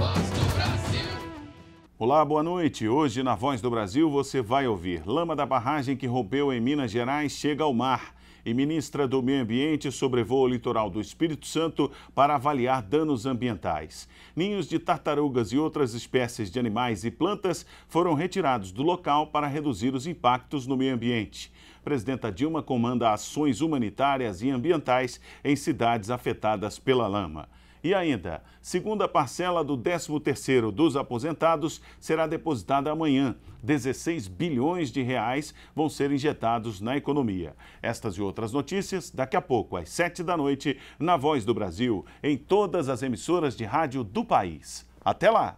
Voz do Brasil. Olá, boa noite. Hoje na Voz do Brasil você vai ouvir: lama da barragem que rompeu em Minas Gerais chega ao mar. E ministra do Meio Ambiente sobrevoa o litoral do Espírito Santo para avaliar danos ambientais. Ninhos de tartarugas e outras espécies de animais e plantas foram retirados do local para reduzir os impactos no meio ambiente presidenta Dilma comanda ações humanitárias e ambientais em cidades afetadas pela lama. E ainda, segunda parcela do 13º dos aposentados será depositada amanhã. 16 bilhões de reais vão ser injetados na economia. Estas e outras notícias daqui a pouco, às 7 da noite, na Voz do Brasil, em todas as emissoras de rádio do país. Até lá!